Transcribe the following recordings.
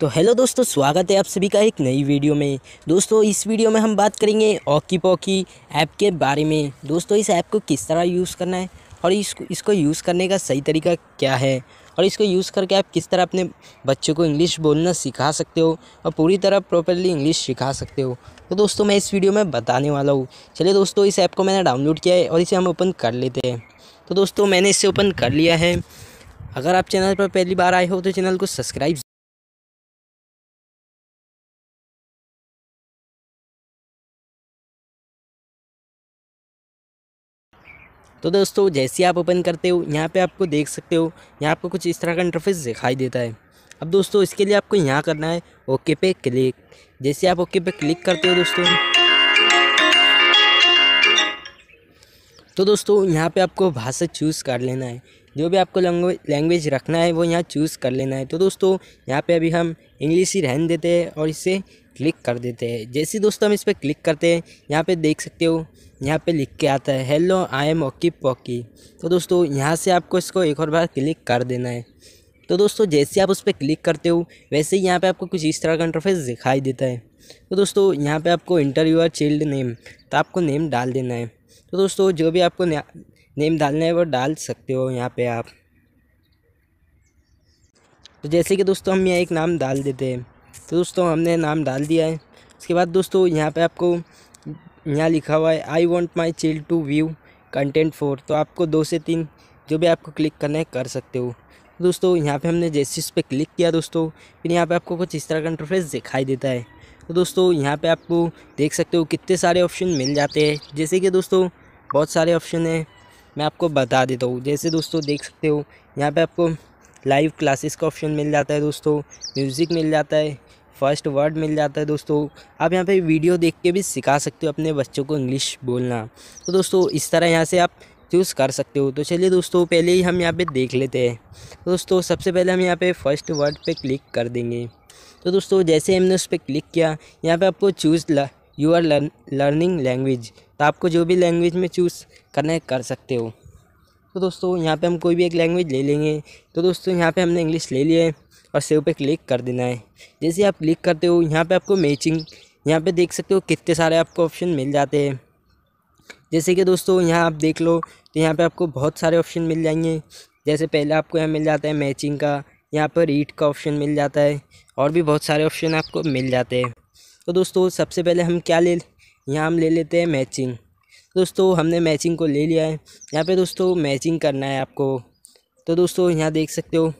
तो हेलो दोस्तों स्वागत है आप सभी का एक नई वीडियो में दोस्तों इस वीडियो में हम बात करेंगे ऑकी पॉकी ऐप के बारे में दोस्तों इस ऐप को किस तरह यूज़ करना है और इसको इसको यूज़ करने का सही तरीका क्या है और इसको यूज़ करके आप किस तरह अपने बच्चों को इंग्लिश बोलना सिखा सकते हो और पूरी तरह प्रॉपरली इंग्लिश सिखा सकते हो तो दोस्तों मैं इस वीडियो में बताने वाला हूँ चलिए दोस्तों इस ऐप को मैंने डाउनलोड किया है और इसे हम ओपन कर लेते हैं तो दोस्तों मैंने इसे ओपन कर लिया है अगर आप चैनल पर पहली बार आए हो तो चैनल को सब्सक्राइब तो दोस्तों जैसे आप ओपन करते हो यहाँ पे आपको देख सकते हो यहाँ आपको कुछ इस तरह का इंटरफेस दिखाई देता है अब दोस्तों इसके लिए आपको यहाँ करना है ओके पे क्लिक जैसे आप ओके पे क्लिक करते हो दोस्तों तो दोस्तों यहाँ पे आपको भाषा चूज़ कर लेना है जो भी आपको लैंग्वेज रखना है वो यहाँ चूज़ कर लेना है तो दोस्तों यहाँ पे अभी हम इंग्लिश ही रहन देते हैं और इससे क्लिक कर देते हैं जैसे दोस्तों हम इस पर क्लिक करते हैं यहाँ पे देख सकते हो यहाँ पे लिख के आता है हेलो आई एम ओकी पॉकी तो दोस्तों यहाँ से आपको इसको एक और बार क्लिक कर देना है तो दोस्तों जैसे आप उस पर क्लिक करते हो वैसे ही यहाँ पर आपको कुछ इस तरह का इंटरफेस दिखाई देता है तो दोस्तों यहाँ पर आपको इंटरव्यूअर चिल्ड नेम तो आपको नेम डाल देना है तो दोस्तों जो भी आपको नेम डालना है वो डाल सकते हो यहाँ पर आप तो जैसे कि दोस्तों हम यहाँ एक नाम डाल देते हैं तो दोस्तों हमने नाम डाल दिया है उसके बाद दोस्तों यहाँ पे आपको यहाँ लिखा हुआ है I want my child to view content for तो आपको दो से तीन जो भी आपको क्लिक करना है कर सकते हो दोस्तों यहाँ पे हमने जैसे इस पर क्लिक किया दोस्तों फिर यहाँ पे आपको कुछ इस तरह का इंटरफेस दिखाई देता है तो दोस्तों यहाँ पे आपको देख सकते हो कितने सारे ऑप्शन मिल जाते हैं जैसे कि दोस्तों बहुत सारे ऑप्शन हैं मैं आपको बता देता हूँ जैसे दोस्तों देख सकते हो यहाँ पे आपको लाइव क्लासेस का ऑप्शन मिल जाता है दोस्तों म्यूज़िक मिल जाता है फर्स्ट वर्ड मिल जाता है दोस्तों आप यहाँ पे वीडियो देख के भी सिखा सकते हो अपने बच्चों को इंग्लिश बोलना तो दोस्तों इस तरह यहाँ से आप चूज़ कर सकते हो तो चलिए दोस्तों पहले ही हम यहाँ पे देख लेते हैं तो दोस्तों सबसे पहले हम यहाँ पे फर्स्ट वर्ड पे क्लिक कर देंगे तो दोस्तों जैसे हमने उस पर क्लिक किया यहाँ पर आपको choose your learning language तो आपको जो भी लैंग्वेज में चूज़ करना कर सकते हो तो दोस्तों यहाँ पे हम कोई भी एक लैंग्वेज ले लेंगे तो दोस्तों यहाँ पे हमने इंग्लिश ले लिया है और सेव पे क्लिक कर देना है जैसे आप क्लिक करते हो यहाँ पे आपको मैचिंग यहाँ पे देख सकते हो कितने सारे आपको ऑप्शन मिल जाते हैं जैसे कि दोस्तों यहाँ आप देख लो तो यहाँ पर आपको बहुत सारे ऑप्शन मिल जाएंगे जैसे पहले आपको यहाँ मिल जाता है मैचिंग का यहाँ पर रीट का ऑप्शन मिल जाता है और भी बहुत सारे ऑप्शन आपको मिल जाते हैं तो दोस्तों सबसे पहले हम क्या ले यहाँ हम ले लेते हैं मैचिंग दोस्तों हमने मैचिंग को ले लिया है यहाँ पे दोस्तों मैचिंग करना है आपको तो दोस्तों यहाँ देख सकते हो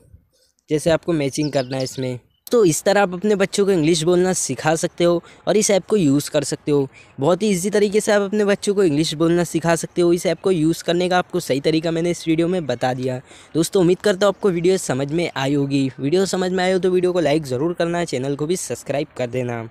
जैसे आपको मैचिंग करना है इसमें तो इस तरह आप अपने बच्चों को इंग्लिश बोलना सिखा सकते हो और इस ऐप को यूज़ कर सकते हो बहुत ही इजी तरीके से आप अपने बच्चों को इंग्लिश बोलना सिखा सकते हो इस ऐप को यूज़ करने का आपको सही तरीका मैंने इस वीडियो में बता दिया दोस्तों उम्मीद करता हूँ आपको वीडियो समझ में आई होगी वीडियो समझ में आए हो तो वीडियो को लाइक ज़रूर करना चैनल को भी सब्सक्राइब कर देना